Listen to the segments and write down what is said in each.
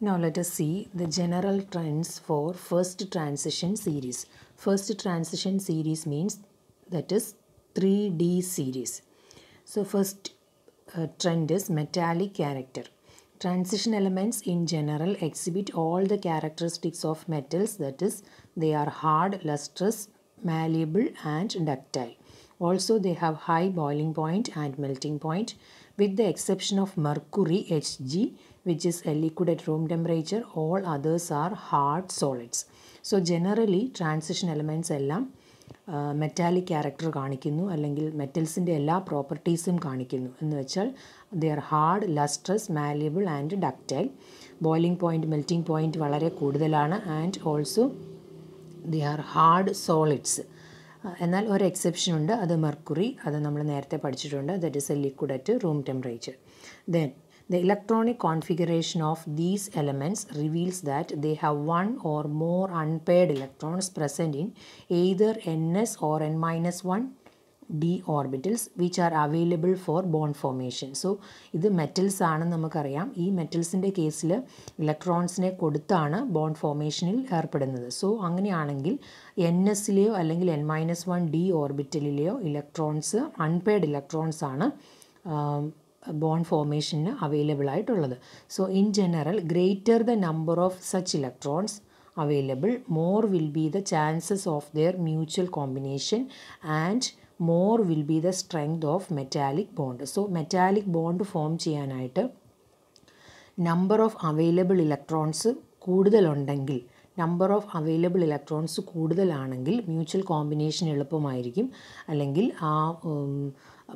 Now let us see the general trends for first transition series. First transition series means that is 3D series. So first uh, trend is metallic character. Transition elements in general exhibit all the characteristics of metals that is they are hard, lustrous, malleable and ductile. Also they have high boiling point and melting point. With the exception of exception H G which is a liquid at room temperature all others are hard solids so generally transition elements എല്ലാം metallic character കാണിക്കുന്നു അല്ലെങ്കിൽ മെറ്റൽസിൻ്റെ എല്ലാ പ്രോപ്പർട്ടീസും കാണിക്കുന്നു എന്ന് വെച്ചാൽ they are hard lustrous malleable and ductile boiling point melting point വളരെ കൂടുതലാണ് and also they are hard solids എന്നാൽ ഒരു എക്സെപ്ഷൻ ഉണ്ട് അത് മെർക്കുറി അത് നമ്മൾ നേരത്തെ പഠിച്ചിട്ടുണ്ട് that is a liquid at room temperature then The electronic configuration of these elements reveals that they have one or more unpaired electrons present in either ns or n minus 1 D orbitals which are available for bond formation so ഇത് metals ആണെന്ന് നമുക്കറിയാം ഈ മെറ്റൽസിൻ്റെ കേസിൽ ഇലക്ട്രോൺസിനെ കൊടുത്താണ് bone ഫോർമേഷനിൽ ഏർപ്പെടുന്നത് so അങ്ങനെയാണെങ്കിൽ N എസിലെയോ അല്ലെങ്കിൽ എൻ മൈനസ് വൺ ഡി ഓർബിറ്റലിലെയോ ഇലക്ട്രോൺസ് അൺപെയ്ഡ് ഇലക്ട്രോൺസ് ആണ് ബോൺ ഫോർമേഷന് അവൈലബിൾ ആയിട്ടുള്ളത് so in general greater the number of such electrons available more will be the chances of their mutual combination and more will be the strength of metallic bond so metallic bond form ചെയ്യാനായിട്ട് number of available electrons കൂടുതലുണ്ടെങ്കിൽ number of available electrons കൂടുതലാണെങ്കിൽ mutual combination എളുപ്പമായിരിക്കും അല്ലെങ്കിൽ ആ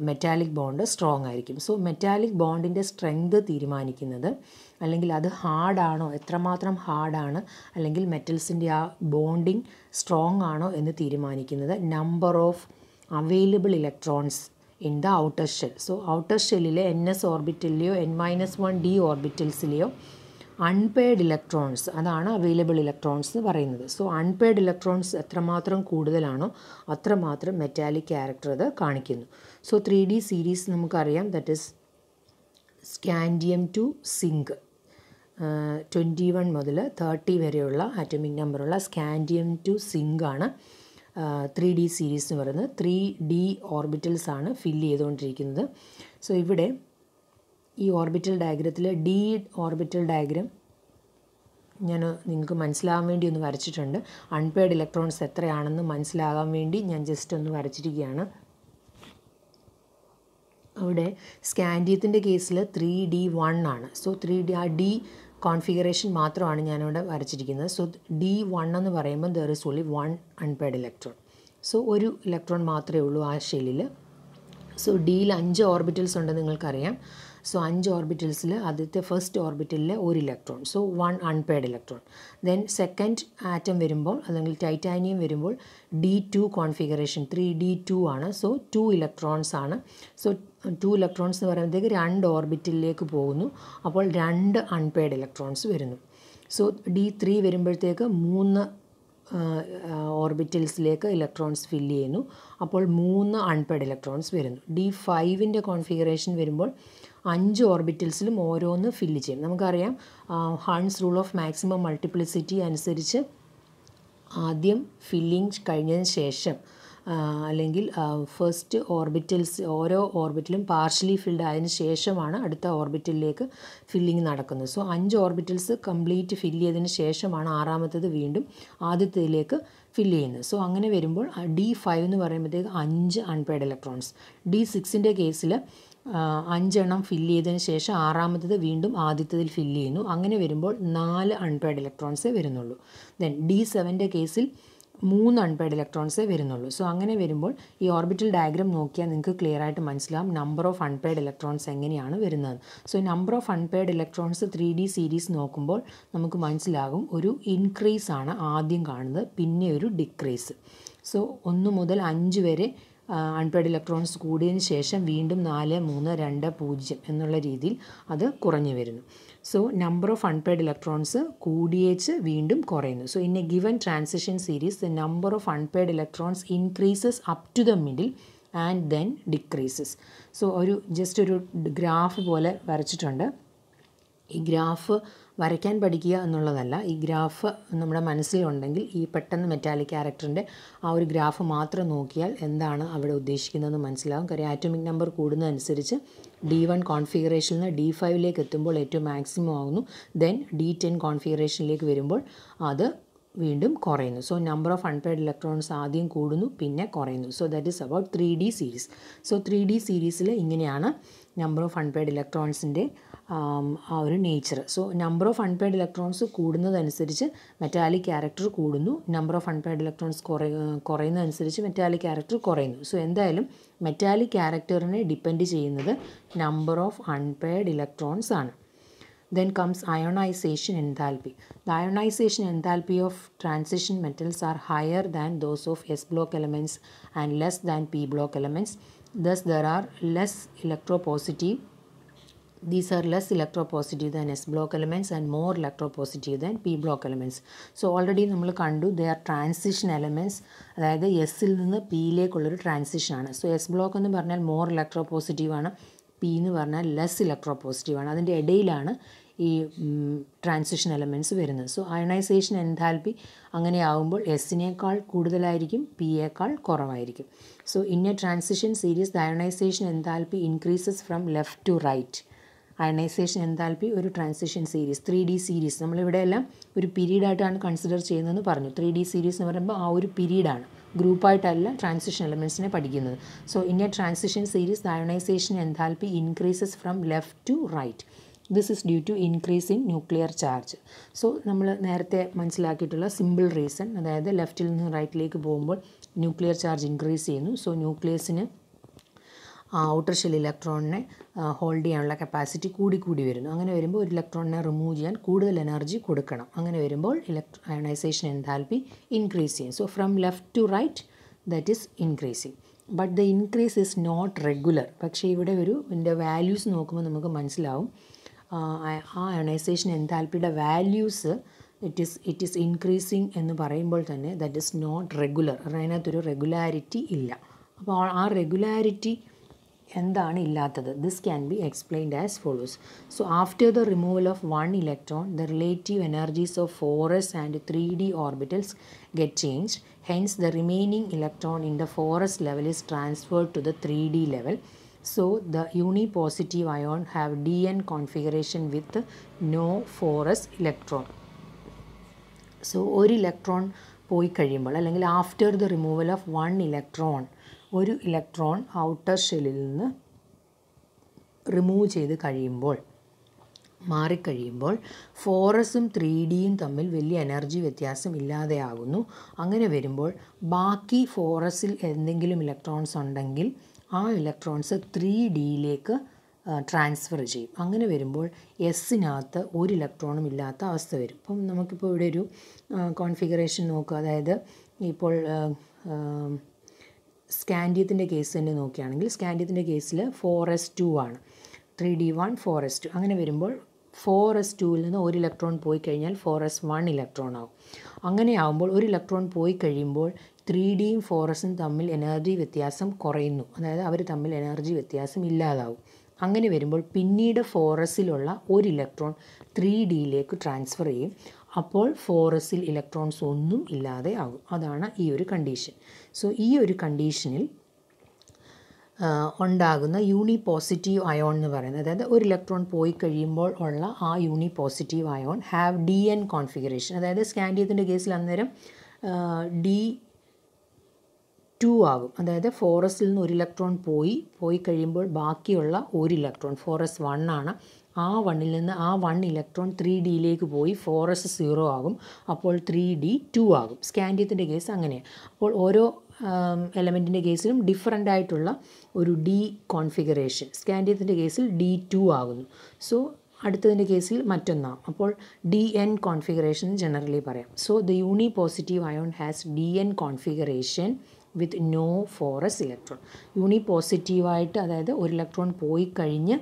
metallic bond strong ആയിരിക്കും so metallic ബോണ്ടിൻ്റെ strength തീരുമാനിക്കുന്നത് അല്ലെങ്കിൽ അത് ഹാർഡാണോ എത്രമാത്രം ഹാർഡാണ് അല്ലെങ്കിൽ മെറ്റൽസിൻ്റെ ആ ബോണ്ടിങ് സ്ട്രോങ് ആണോ എന്ന് തീരുമാനിക്കുന്നത് number of available electrons in the outer shell so outer ഷെല്ലിലെ എൻ എസ് ഓർബിറ്റലിലെയോ എൻ മൈനസ് വൺ ഡി ഓർബിറ്റൽസിലെയോ അൺപെയ്ഡ് ഇലക്ട്രോൺസ് അതാണ് അവൈലബിൾ ഇലക്ട്രോൺസ് എന്ന് പറയുന്നത് സോ അൺപെയ്ഡ് ഇലക്ട്രോൺസ് എത്രമാത്രം കൂടുതലാണോ അത്രമാത്രം മെറ്റാലിക് ക്യാരക്ടർ അത് കാണിക്കുന്നു സോ ത്രീ ഡി സീരീസ് നമുക്കറിയാം that is scandium to zinc twenty one മുതൽ തേർട്ടി വരെയുള്ള ആറ്റമിക് നമ്പറുള്ള സ്കാൻഡിയം ടു സിങ്ക് ആണ് ത്രീ ഡി സീരീസ് എന്ന് പറയുന്നത് ത്രീ ഡി ഓർബിറ്റൽസ് ആണ് ഫില്ല് ചെയ്തുകൊണ്ടിരിക്കുന്നത് സോ ഇവിടെ ഈ ഓർബിറ്റൽ ഡയഗ്രത്തിൽ ഡി ഓർബിറ്റൽ ഡയഗ്രം ഞാൻ നിങ്ങൾക്ക് മനസ്സിലാകാൻ വേണ്ടി ഒന്ന് വരച്ചിട്ടുണ്ട് അൺപെയ്ഡ് ഇലക്ട്രോൺസ് എത്രയാണെന്ന് മനസ്സിലാകാൻ വേണ്ടി ഞാൻ ജസ്റ്റ് ഒന്ന് വരച്ചിരിക്കുകയാണ് അവിടെ സ്കാൻഡിയത്തിൻ്റെ കേസിൽ ത്രീ ഡി വൺ ആണ് സോ ത്രീ ഡി ആ ഡി കോൺഫിഗറേഷൻ മാത്രമാണ് ഞാനിവിടെ വരച്ചിരിക്കുന്നത് സോ ഡി വൺ എന്ന് പറയുമ്പോൾ there is only one unpaired electron so ഒരു ഇലക്ട്രോൺ മാത്രമേ ഉള്ളൂ ആ ഷെല്ലിൽ സോ ഡിയിൽ അഞ്ച് ഓർബിറ്റൽസ് ഉണ്ടെന്ന് നിങ്ങൾക്കറിയാം സോ അഞ്ച് ഓർബിറ്റൽസിൽ ആദ്യത്തെ ഫസ്റ്റ് ഓർബിറ്റലിലെ ഒരു electron so one unpaired electron then second atom വരുമ്പോൾ അല്ലെങ്കിൽ ടൈറ്റാനിയം വരുമ്പോൾ D two configuration three D two ആണ് സോ ടു ഇലക്ട്രോൺസ് ആണ് സോ ടു ഇലക്ട്രോൺസ് എന്ന് പറയുമ്പോഴത്തേക്ക് രണ്ട് ഓർബിറ്റലിലേക്ക് പോകുന്നു അപ്പോൾ രണ്ട് അൺപെയ്ഡ് ഇലക്ട്രോൺസ് വരുന്നു സോ ഡി ത്രീ വരുമ്പോഴത്തേക്ക് മൂന്ന് ഓർബിറ്റൽസിലേക്ക് ഇലക്ട്രോൺസ് ഫില്ല് ചെയ്യുന്നു അപ്പോൾ മൂന്ന് അൺപെയ്ഡ് ഇലക്ട്രോൺസ് വരുന്നു ഡി ഫൈവിൻ്റെ കോൺഫിഗറേഷൻ വരുമ്പോൾ അഞ്ച് ഓർബിറ്റൽസിലും ഓരോന്ന് ഫില്ല് ചെയ്യും നമുക്കറിയാം Hund's rule of maximum multiplicity അനുസരിച്ച് ആദ്യം ഫില്ലിങ് കഴിഞ്ഞതിന് ശേഷം അല്ലെങ്കിൽ ഫസ്റ്റ് ഓർബിറ്റൽസ് ഓരോ ഓർബിറ്റലും പാർഷ്യലി ഫിൽഡ് ആയതിന് ശേഷമാണ് അടുത്ത ഓർബിറ്റലിലേക്ക് ഫില്ലിങ് നടക്കുന്നത് സോ അഞ്ച് ഓർബിറ്റൽസ് കംപ്ലീറ്റ് ഫില്ല് ചെയ്തതിന് ശേഷമാണ് ആറാമത്തത് വീണ്ടും ആദ്യത്തേതിലേക്ക് ഫില്ല് ചെയ്യുന്നത് സോ അങ്ങനെ വരുമ്പോൾ ഡി ഫൈവ് എന്ന് പറയുമ്പോഴത്തേക്ക് അഞ്ച് അൺപെയ്ഡ് ഇലക്ട്രോൺസ് ഡി സിക്സിൻ്റെ കേസിൽ അഞ്ചെണ്ണം ഫില്ല് ചെയ്തതിന് ശേഷം ആറാമത്തത് വീണ്ടും ആദ്യത്തതിൽ ഫില്ല് ചെയ്യുന്നു അങ്ങനെ വരുമ്പോൾ നാല് അൺപെയ്ഡ് ഇലക്ട്രോൺസേ വരുന്നുള്ളൂ ദെൻ ഡി സെവൻ്റെ കേസിൽ മൂന്ന് അൺപെയ്ഡ് ഇലക്ട്രോൺസേ വരുന്നുള്ളൂ സോ അങ്ങനെ വരുമ്പോൾ ഈ ഓർബിറ്റൽ ഡയഗ്രാം നോക്കിയാൽ നിങ്ങൾക്ക് ക്ലിയർ ആയിട്ട് മനസ്സിലാവും നമ്പർ ഓഫ് അൺപെയ്ഡ് ഇലക്ട്രോൺസ് എങ്ങനെയാണ് വരുന്നത് so number of unpaired electrons three D series നോക്കുമ്പോൾ നമുക്ക് മനസ്സിലാകും ഒരു ഇൻക്രീസ് ആണ് ആദ്യം കാണുന്നത് പിന്നെ ഒരു ഡിക്രീസ് സോ ഒന്ന് മുതൽ അഞ്ച് വരെ അൺപെയ്ഡ് ഇലക്ട്രോൺസ് കൂടിയതിന് ശേഷം വീണ്ടും നാല് മൂന്ന് രണ്ട് പൂജ്യം എന്നുള്ള രീതിയിൽ അത് കുറഞ്ഞു വരുന്നു so number of unpaired electrons കൂടിയേച്ച് വീണ്ടും കുറയുന്നു so in a given transition series the number of unpaired electrons increases up to the middle and then decreases so ഒരു ജസ്റ്റ് ഒരു ഗ്രാഫ് പോലെ വരച്ചിട്ടുണ്ട് ഈ ഗ്രാഫ് വരയ്ക്കാൻ പഠിക്കുക എന്നുള്ളതല്ല ഈ ഗ്രാഫ് നമ്മുടെ മനസ്സിലുണ്ടെങ്കിൽ ഈ പെട്ടെന്ന് മെറ്റാലിക് ക്യാരക്ടറിൻ്റെ ആ ഒരു ഗ്രാഫ് മാത്രം നോക്കിയാൽ എന്താണ് അവിടെ ഉദ്ദേശിക്കുന്നതെന്ന് മനസ്സിലാകും കാര്യം ആറ്റോമിക് നമ്പർ കൂടുന്നതനുസരിച്ച് ഡി വൺ കോൺഫിഗറേഷനിൽ നിന്ന് ഡി ഫൈവിലേക്ക് എത്തുമ്പോൾ ഏറ്റവും മാക്സിമം ആകുന്നു ദെൻ ഡി ടെൻ കോൺഫിഗറേഷനിലേക്ക് വരുമ്പോൾ അത് വീണ്ടും കുറയുന്നു so number of unpaired electrons ആദ്യം കൂടുന്നു പിന്നെ കുറയുന്നു so that is about three D series so three D സീരീസിൽ ഇങ്ങനെയാണ് നമ്പർ ഓഫ് അൺപെയ്ഡ് ഇലക്ട്രോൺസിൻ്റെ ആ ഒരു nature so number of unpaired electrons കൂടുന്നതനുസരിച്ച് മെറ്റാലിക് ക്യാരക്ടർ കൂടുന്നു നമ്പർ ഓഫ് അൺപെയ്ഡ് ഇലക്ട്രോൺസ് കുറയ കുറയുന്നതനുസരിച്ച് മെറ്റാലിക് ക്യാരക്ടർ കുറയുന്നു സോ എന്തായാലും മെറ്റാലിക് ക്യാരക്ടറിനെ ഡിപ്പെൻഡ് ചെയ്യുന്നത് നമ്പർ ഓഫ് അൺപെയ്ഡ് ഇലക്ട്രോൺസ് ആണ് Then comes ionization enthalpy. The ionization enthalpy of transition metals are higher than those of S block elements and less than P block elements. Thus there are less electropositive these are less electropositive than S block elements and more electropositive than P block elements. So already നമ്മൾ കണ്ടു they are transition elements അതായത് എസ്സിൽ നിന്ന് പിയിലേക്കുള്ളൊരു ട്രാൻസിഷനാണ് so S block എന്ന് പറഞ്ഞാൽ more ഇലക്ട്രോപോസിറ്റീവ് ആണ് പി എന്ന് പറഞ്ഞാൽ ലെസ് ഇലക്ട്രോ പോസിറ്റീവാണ് അതിൻ്റെ ഇടയിലാണ് ഈ ട്രാൻസിഷൻ എലമെൻറ്റ്സ് വരുന്നത് സോ അയണൈസേഷൻ എൻതാൽപ്പി അങ്ങനെ ആകുമ്പോൾ എസിനേക്കാൾ കൂടുതലായിരിക്കും പി എക്കാൾ കുറവായിരിക്കും so in a transition series the ionisation enthalpy increases from left to right ionisation enthalpy ഒരു transition series three D series നമ്മളിവിടെയെല്ലാം ഒരു പീരീഡായിട്ടാണ് കൺസിഡർ ചെയ്യുന്നതെന്ന് പറഞ്ഞു ത്രീ ഡി സീരീസ് എന്ന് പറയുമ്പോൾ ആ ഒരു പീരീഡാണ് ഗ്രൂപ്പായിട്ടല്ല ട്രാൻസിഷൻ എലമെൻസിനെ പഠിക്കുന്നത് so in a transition series ionisation enthalpy increases from left to right this is due to increase in nuclear charge so നമ്മൾ നേരത്തെ മനസ്സിലാക്കിയിട്ടുള്ള സിമ്പിൾ റീസൺ അതായത് ലെഫ്റ്റിൽ നിന്ന് റൈറ്റിലേക്ക് പോകുമ്പോൾ ന്യൂക്ലിയർ ചാർജ് ഇൻക്രീസ് ചെയ്യുന്നു സോ ന്യൂക്ലിയസിന് ഔട്ടർ ഷെൽ ഇലക്ട്രോണിനെ ഹോൾഡ് ചെയ്യാനുള്ള കപ്പാസിറ്റി കൂടി കൂടി വരുന്നു അങ്ങനെ വരുമ്പോൾ ഒരു ഇലക്ട്രോണിനെ റിമൂവ് ചെയ്യാൻ കൂടുതൽ എനർജി കൊടുക്കണം അങ്ങനെ വരുമ്പോൾ ഇലക്ട്രോ അയണൈസേഷൻ എൻതാൽപ്പി ഇൻക്രീസ് ചെയ്യും so from left to right that is increasing but the increase is not regular പക്ഷേ ഇവിടെ ഒരു ഇതിൻ്റെ വാല്യൂസ് നോക്കുമ്പോൾ നമുക്ക് മനസ്സിലാവും ആ അയണൈസേഷൻ എൻതാൽപ്പിയുടെ values it is it is increasing എന്ന് പറയുമ്പോൾ തന്നെ ദറ്റ് ഈസ് നോട്ട് റെഗുലർ അതിനകത്തൊരു റെഗുലാരിറ്റി ഇല്ല അപ്പോൾ ആ regularity endaanu illathathu this can be explained as follows so after the removal of one electron the relative energies of 4s and 3d orbitals get changed hence the remaining electron in the 4s level is transferred to the 3d level so the unipositive ion have dn configuration with no 4s electron so one electron poi kazhumbal allengil after the removal of one electron ഒരു electron outer ഷെല്ലിൽ നിന്ന് remove ചെയ്ത് കഴിയുമ്പോൾ മാറിക്കഴിയുമ്പോൾ ഫോറസും three ഡിയും തമ്മിൽ വലിയ energy വ്യത്യാസം ഇല്ലാതെയാകുന്നു അങ്ങനെ വരുമ്പോൾ ബാക്കി ഫോറസിൽ എന്തെങ്കിലും ഇലക്ട്രോൺസ് ഉണ്ടെങ്കിൽ ആ ഇലക്ട്രോൺസ് ത്രീ ഡിയിലേക്ക് ട്രാൻസ്ഫർ ചെയ്യും അങ്ങനെ വരുമ്പോൾ എസ്സിനകത്ത് ഒരു ഇലക്ട്രോണും ഇല്ലാത്ത അവസ്ഥ വരും അപ്പം നമുക്കിപ്പോൾ ഇവിടെ ഒരു കോൺഫിഗറേഷൻ നോക്കുക അതായത് ഇപ്പോൾ സ്കാൻഡിയത്തിൻ്റെ കേസ് തന്നെ നോക്കുകയാണെങ്കിൽ സ്കാൻഡിയത്തിൻ്റെ കേസിൽ ഫോർ എസ് ടു ആണ് three D one four S two അങ്ങനെ വരുമ്പോൾ ഫോർ എസ് ടുവിൽ നിന്ന് ഒരു ഇലക്ട്രോൺ പോയി കഴിഞ്ഞാൽ ഫോർ എസ് വൺ ഇലക്ട്രോൺ ആവും അങ്ങനെ ആവുമ്പോൾ ഒരു ഇലക്ട്രോൺ പോയി കഴിയുമ്പോൾ ത്രീ ഡിയും ഫോർ എസും തമ്മിൽ എനർജി വ്യത്യാസം കുറയുന്നു അതായത് അവർ തമ്മിൽ എനർജി വ്യത്യാസം ഇല്ലാതാവും അങ്ങനെ വരുമ്പോൾ പിന്നീട് ഫോർ എസിലുള്ള ഒരു ഇലക്ട്രോൺ ത്രീ ഡിയിലേക്ക് ട്രാൻസ്ഫർ ചെയ്യും അപ്പോൾ ഫോറസിൽ ഇലക്ട്രോൺസ് ഒന്നും ഇല്ലാതെ ആകും അതാണ് ഈ ഒരു കണ്ടീഷൻ സോ ഈ ഒരു കണ്ടീഷനിൽ ഉണ്ടാകുന്ന യൂണി പോസിറ്റീവ് അയോൺ എന്ന് പറയുന്നത് അതായത് ഒരു ഇലക്ട്രോൺ പോയി കഴിയുമ്പോൾ ഉള്ള ആ uni positive ion have D N configuration അതായത് സ്കാൻഡിയത്തിൻ്റെ കേസിൽ അന്നേരം ഡി ടു ആകും അതായത് ഫോറസിൽ നിന്ന് ഒരു ഇലക്ട്രോൺ പോയി പോയി കഴിയുമ്പോൾ ബാക്കിയുള്ള ഒരു ഇലക്ട്രോൺ ഫോറസ് വൺ ആണ് ആ വണ്ണിൽ നിന്ന് ആ വൺ ഇലക്ട്രോൺ ത്രീ ഡിയിലേക്ക് പോയി ഫോർ എസ് സീറോ ആകും അപ്പോൾ ത്രീ ഡി ടു ആകും സ്കാൻഡിയത്തിൻ്റെ കേസ് അങ്ങനെയാണ് അപ്പോൾ ഓരോ എലമെൻറ്റിൻ്റെ കേസിലും ഡിഫറൻ്റ് ആയിട്ടുള്ള ഒരു ഡി കോൺഫിഗറേഷൻ സ്കാൻഡിയത്തിൻ്റെ കേസിൽ ഡി ടു ആകുന്നു സോ അടുത്തതിൻ്റെ കേസിൽ മറ്റൊന്നാണ് അപ്പോൾ ഡി എൻ കോൺഫിഗറേഷൻ ജനറലി പറയാം so the uni positive ion has D N configuration with no four S electron uni പോസിറ്റീവായിട്ട് അതായത് ഒരു ഇലക്ട്രോൺ പോയി കഴിഞ്ഞ്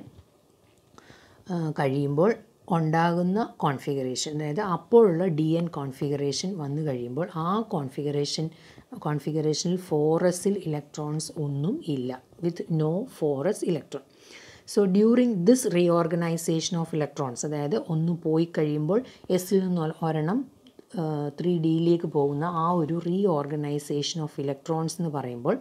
കഴിയുമ്പോൾ ഉണ്ടാകുന്ന കോൺഫിഗറേഷൻ അതായത് അപ്പോഴുള്ള ഡി എൻ കോൺഫിഗറേഷൻ വന്നു കഴിയുമ്പോൾ ആ കോൺഫിഗറേഷൻ കോൺഫിഗറേഷനിൽ ഫോറസിൽ ഇലക്ട്രോൺസ് ഒന്നും ഇല്ല with no four S electron so during this reorganisation of electrons അതായത് ഒന്ന് പോയി കഴിയുമ്പോൾ എസ്സിൽ നിന്ന് ഒരെണ്ണം ത്രീ ഡിയിലേക്ക് പോകുന്ന ആ ഒരു റീ ഓർഗനൈസേഷൻ ഓഫ് ഇലക്ട്രോൺസ് എന്ന് പറയുമ്പോൾ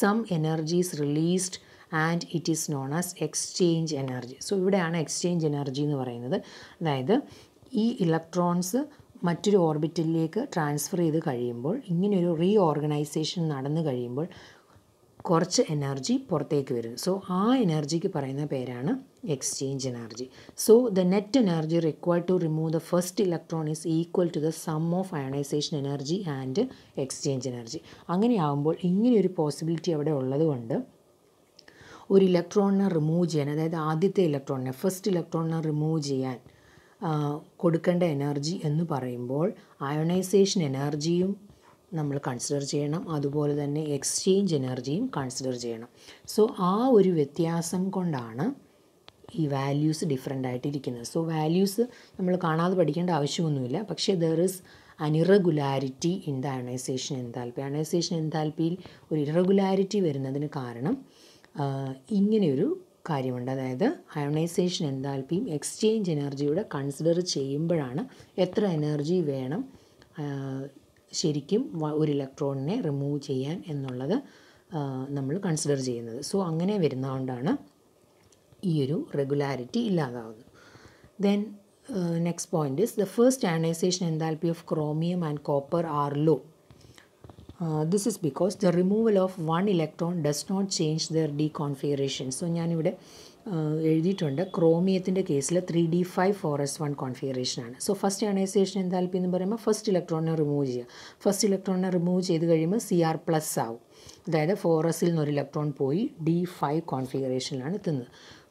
some energies released and it is known as exchange energy so ഇവിടെയാണ് എക്സ്ചേഞ്ച് എനർജി എന്ന് പറയുന്നത് അതായത് ഈ ഇലക്ട്രോൺസ് മറ്റൊരു ഓർബിറ്റിലേക്ക് ട്രാൻസ്ഫർ ചെയ്ത് കഴിയുമ്പോൾ ഇങ്ങനെയൊരു റീ ഓർഗനൈസേഷൻ നടന്നു കഴിയുമ്പോൾ കുറച്ച് എനർജി പുറത്തേക്ക് വരും സോ ആ എനർജിക്ക് പറയുന്ന പേരാണ് exchange energy so the net energy required to remove the first electron is equal to the sum of ionisation energy and exchange energy അങ്ങനെയാവുമ്പോൾ ഇങ്ങനെയൊരു പോസിബിലിറ്റി അവിടെ ഉള്ളതുകൊണ്ട് ഒരു ഇലക്ട്രോണിനെ റിമൂവ് ചെയ്യാൻ അതായത് ആദ്യത്തെ ഇലക്ട്രോണിനെ ഫസ്റ്റ് ഇലക്ട്രോണിനെ റിമൂവ് ചെയ്യാൻ കൊടുക്കേണ്ട എനർജി എന്ന് പറയുമ്പോൾ അയോണൈസേഷൻ എനർജിയും നമ്മൾ കൺസിഡർ ചെയ്യണം അതുപോലെ തന്നെ എക്സ്ചേഞ്ച് എനർജിയും കൺസിഡർ ചെയ്യണം സോ ആ ഒരു വ്യത്യാസം കൊണ്ടാണ് ഈ വാല്യൂസ് ഡിഫറെൻ്റ് ആയിട്ടിരിക്കുന്നത് സോ വാല്യൂസ് നമ്മൾ കാണാതെ പഠിക്കേണ്ട ആവശ്യമൊന്നുമില്ല പക്ഷേ there is an irregularity in the ionisation enthalpy ionisation എൻതാൽപ്പിയിൽ ഒരു ഇറഗുലാരിറ്റി വരുന്നതിന് കാരണം ഇങ്ങനെയൊരു കാര്യമുണ്ട് അതായത് അയോണൈസേഷൻ എന്താൽപ്പിയും എക്സ്ചേഞ്ച് എനർജിയുടെ കൺസിഡർ ചെയ്യുമ്പോഴാണ് എത്ര എനർജി വേണം ശരിക്കും ഒരു ഇലക്ട്രോണിനെ റിമൂവ് ചെയ്യാൻ എന്നുള്ളത് നമ്മൾ കൺസിഡർ ചെയ്യുന്നത് സോ അങ്ങനെ വരുന്നതുകൊണ്ടാണ് ഈ ഒരു റെഗുലാരിറ്റി ഇല്ലാതാവുന്നത് then next point is the first ionisation enthalpy of chromium and copper are low Uh, this is because the removal of one electron does not change their deconfiguration. So, ഞാനിവിടെ uh, എഴുതിയിട്ടുണ്ട് ക്രോമിയത്തിൻ്റെ കേസിൽ three D five four S one കോൺഫിഗറേഷനാണ് so first ionisation enthalpy എന്ന് പറയുമ്പോൾ first ഇലക്ട്രോണിനെ remove ചെയ്യുക first ഇലക്ട്രോണിനെ റിമൂവ് ചെയ്ത് കഴിയുമ്പോൾ സി ആർ പ്ലസ് ആവും അതായത് ഫോർ എസിൽ നിന്നൊരു ഇലക്ട്രോൺ പോയി ഡി ഫൈവ് കോൺഫിഗറേഷനിലാണ് എത്തുന്നത്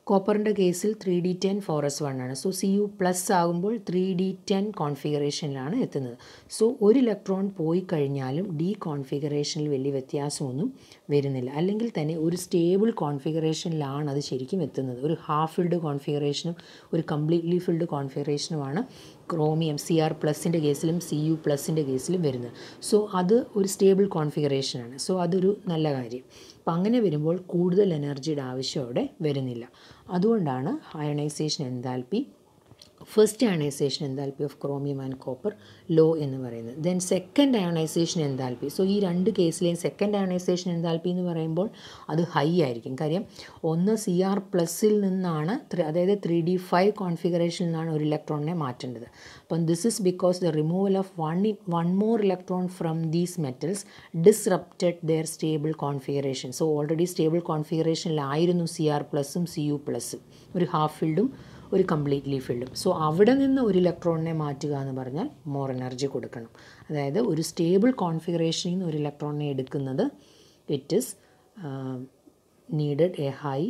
കോപ്പറിൻ്റെ കേസിൽ three D ten four S one ആണ് സോ സി യു പ്ലസ് ആകുമ്പോൾ ത്രീ ഡി ടെൻ കോൺഫിഗറേഷനിലാണ് എത്തുന്നത് സോ ഒരു ഇലക്ട്രോൺ പോയി കഴിഞ്ഞാലും ഡി കോൺഫിഗറേഷനിൽ വലിയ വ്യത്യാസമൊന്നും വരുന്നില്ല അല്ലെങ്കിൽ തന്നെ ഒരു സ്റ്റേബിൾ കോൺഫിഗറേഷനിലാണ് അത് ശരിക്കും എത്തുന്നത് ഒരു ഹാഫ് ഫിൽഡ് കോൺഫിഗറേഷനും ഒരു കംപ്ലീറ്റ്ലി ഫിൽഡ് കോൺഫിഗറേഷനുമാണ് ക്രോമിയം സി ആർ പ്ലസിൻ്റെ കേസിലും സി യു പ്ലസിൻ്റെ കേസിലും വരുന്നത് സോ അത് ഒരു സ്റ്റേബിൾ കോൺഫിഗറേഷനാണ് സോ അതൊരു നല്ല കാര്യം അപ്പം അങ്ങനെ വരുമ്പോൾ കൂടുതൽ എനർജിയുടെ ആവശ്യം അവിടെ വരുന്നില്ല അതുകൊണ്ടാണ് ionisation enthalpy first ionisation enthalpy of chromium and copper low എന്ന് പറയുന്നത് then second ionisation enthalpy so ഈ രണ്ട് കേസിലെയും സെക്കൻഡ് അയണൈസേഷൻ എൻതാൽപ്പി എന്ന് പറയുമ്പോൾ അത് ഹൈ ആയിരിക്കും കാര്യം ഒന്ന് സി ആർ പ്ലസിൽ നിന്നാണ് അതായത് ത്രീ ഡി ഫൈവ് കോൺഫിഗറേഷനിൽ നിന്നാണ് ഒരു ഇലക്ട്രോണിനെ മാറ്റേണ്ടത് അപ്പം this is because the removal of one one more electron from these metals disrupted their stable configuration so already stable കോൺഫിഗറേഷനിലായിരുന്നു സി ആർ പ്ലസും സി യു പ്ലസും ഒരു ഹാഫ് ഫീൽഡും ഒരു കംപ്ലീറ്റ്ലി ഫിൽഡും സോ അവിടെ നിന്ന് ഒരു ഇലക്ട്രോണിനെ മാറ്റുക എന്ന് പറഞ്ഞാൽ മോർ എനർജി കൊടുക്കണം അതായത് ഒരു സ്റ്റേബിൾ കോൺഫിഗറേഷനിൽ നിന്ന് ഒരു ഇലക്ട്രോണിനെ എടുക്കുന്നത് it is needed a high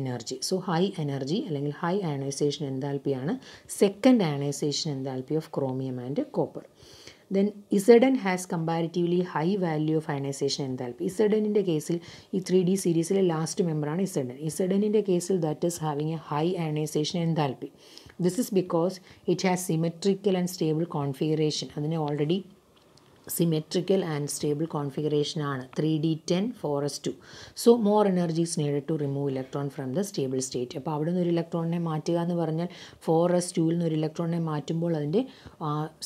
energy so high energy അല്ലെങ്കിൽ ഹൈ അയണൈസേഷൻ എന്താൽപ്പിയാണ് second ionisation enthalpy of chromium and copper then Z N has comparatively high value of ionisation എന്തായാലും ഇസഡനിൻ്റെ കേസിൽ ഈ ത്രീ ഡി സീരീസിലെ ലാസ്റ്റ് മെമ്പറാണ് ഇസഡൻ ഇസഡനിൻ്റെ കേസിൽ that is having a high ionisation എന്തായാലും this is because it has symmetrical and stable configuration അതിനെ already symmetrical and stable configuration ആണ് three D ten four S two so more energy is to remove electron from the stable state അപ്പോൾ അവിടെ നിന്ന് ഒരു ഇലക്ട്രോണിനെ മാറ്റുക എന്ന് പറഞ്ഞാൽ ഫോറസ് ടുവിൽ നിന്ന് ഒരു ഇലക്ട്രോണിനെ മാറ്റുമ്പോൾ അതിൻ്റെ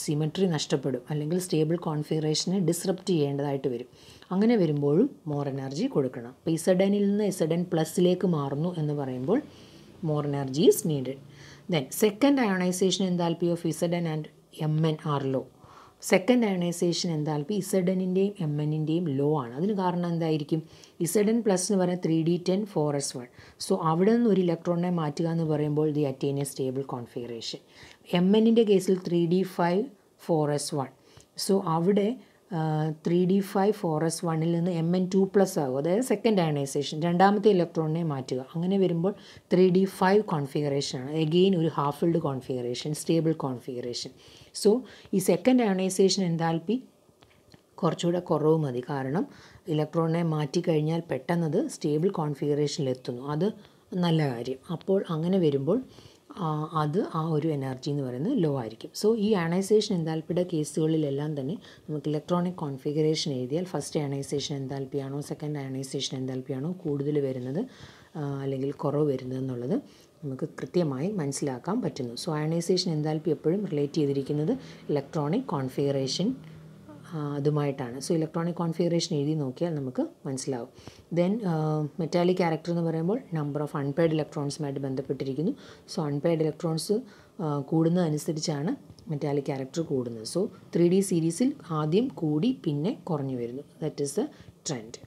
സിമെട്രി നഷ്ടപ്പെടും അല്ലെങ്കിൽ സ്റ്റേബിൾ കോൺഫിഗറേഷനെ ഡിസ്റപ്റ്റ് ചെയ്യേണ്ടതായിട്ട് വരും അങ്ങനെ വരുമ്പോഴും മോർ എനർജി കൊടുക്കണം അപ്പോൾ ഇസഡനിൽ നിന്ന് ഇസഡൻ പ്ലസിലേക്ക് മാറുന്നു എന്ന് പറയുമ്പോൾ more energy is needed then second ionization enthalpy of Z N and M N are low second ionisation enthalpy ഇസഡനിൻ്റെയും എം എന്നിൻ്റെയും ലോ ആണ് അതിന് കാരണം എന്തായിരിക്കും ഇസഡൻ പ്ലസ് എന്ന് പറയുന്നത് three D ten four S one so അവിടെ നിന്ന് ഒരു ഇലക്ട്രോണിനെ മാറ്റുക എന്ന് പറയുമ്പോൾ they attain a stable configuration M എന്നിൻ്റെ കേസിൽ three D five four S one so അവിടെ three D five four S വണ്ണിൽ നിന്ന് എം എൻ ടു പ്ലസ് ആകും അതായത് സെക്കൻഡ് അയണൈസേഷൻ രണ്ടാമത്തെ ഇലക്ട്രോണിനെ മാറ്റുക അങ്ങനെ വരുമ്പോൾ ത്രീ ഡി ഫൈവ് കോൺഫിഗറേഷനാണ് എഗെയിൻ ഒരു half filled configuration stable configuration so ഈ സെക്കൻഡ് അയണൈസേഷൻ എന്താൽപ്പി കുറച്ചുകൂടെ കുറവ് മതി കാരണം ഇലക്ട്രോണിനെ മാറ്റിക്കഴിഞ്ഞാൽ പെട്ടെന്നത് സ്റ്റേബിൾ കോൺഫിഗറേഷനിലെത്തുന്നു അത് നല്ല കാര്യം അപ്പോൾ അങ്ങനെ വരുമ്പോൾ അത് ആ ഒരു എനർജി എന്ന് പറയുന്നത് ലോ ആയിരിക്കും സോ ഈ അയണൈസേഷൻ എൻതാൽപ്പിയുടെ കേസുകളിലെല്ലാം തന്നെ നമുക്ക് ഇലക്ട്രോണിക് കോൺഫിഗറേഷൻ എഴുതിയാൽ ഫസ്റ്റ് അയണൈസേഷൻ എൻതാൽപ്പിയാണോ സെക്കൻഡ് അയണൈസേഷൻ എൻതാൽപ്പിയാണോ കൂടുതൽ വരുന്നത് അല്ലെങ്കിൽ കുറവ് വരുന്നത് എന്നുള്ളത് നമുക്ക് കൃത്യമായി മനസ്സിലാക്കാൻ പറ്റുന്നു സോ അയണൈസേഷൻ എൻതാൽപ്പി എപ്പോഴും റിലേറ്റ് ചെയ്തിരിക്കുന്നത് ഇലക്ട്രോണിക് കോൺഫിഗറേഷൻ അതുമായിട്ടാണ് സോ ഇലക്ട്രോണിക് കോൺഫിഗറേഷൻ എഴുതി നോക്കിയാൽ നമുക്ക് മനസ്സിലാവും ദെൻ മെറ്റാലിക് ക്യാരക്ടർ എന്ന് പറയുമ്പോൾ നമ്പർ ഓഫ് അൺപെയ്ഡ് ഇലക്ട്രോൺസുമായിട്ട് ബന്ധപ്പെട്ടിരിക്കുന്നു സോ അൺപെയ്ഡ് ഇലക്ട്രോൺസ് കൂടുന്നതനുസരിച്ചാണ് മെറ്റാലിക് ക്യാരക്ടർ കൂടുന്നത് സോ ത്രീ ഡി സീരീസിൽ ആദ്യം കൂടി പിന്നെ കുറഞ്ഞു വരുന്നു that is the trend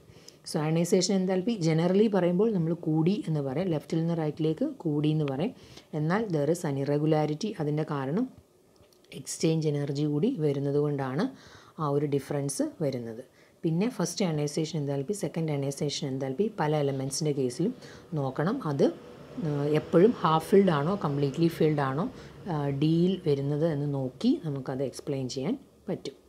so ionization enthalpy generally പറയുമ്പോൾ നമ്മൾ കൂടി എന്ന് പറയും ലെഫ്റ്റിൽ നിന്ന് റൈറ്റിലേക്ക് കൂടി എന്ന് പറയും എന്നാൽ ദർ ഇസ് അനിറെഗുലാരിറ്റി അതിൻ്റെ കാരണം എക്സ്ചേഞ്ച് എനർജി കൂടി വരുന്നത് കൊണ്ടാണ് ആ ഒരു ഡിഫറൻസ് വരുന്നത് പിന്നെ ഫസ്റ്റ് അനൈസേഷൻ എന്തായാലും സെക്കൻഡ് അനൈസേഷൻ എന്തായാലും പല എലമെൻസിൻ്റെ കേസിലും നോക്കണം അത് എപ്പോഴും ഹാഫ് ഫിൽഡ് ആണോ കംപ്ലീറ്റ്ലി ഫിൽഡ് ആണോ ഡിയിൽ വരുന്നത് എന്ന് നോക്കി നമുക്കത് എക്സ്പ്ലെയിൻ ചെയ്യാൻ പറ്റും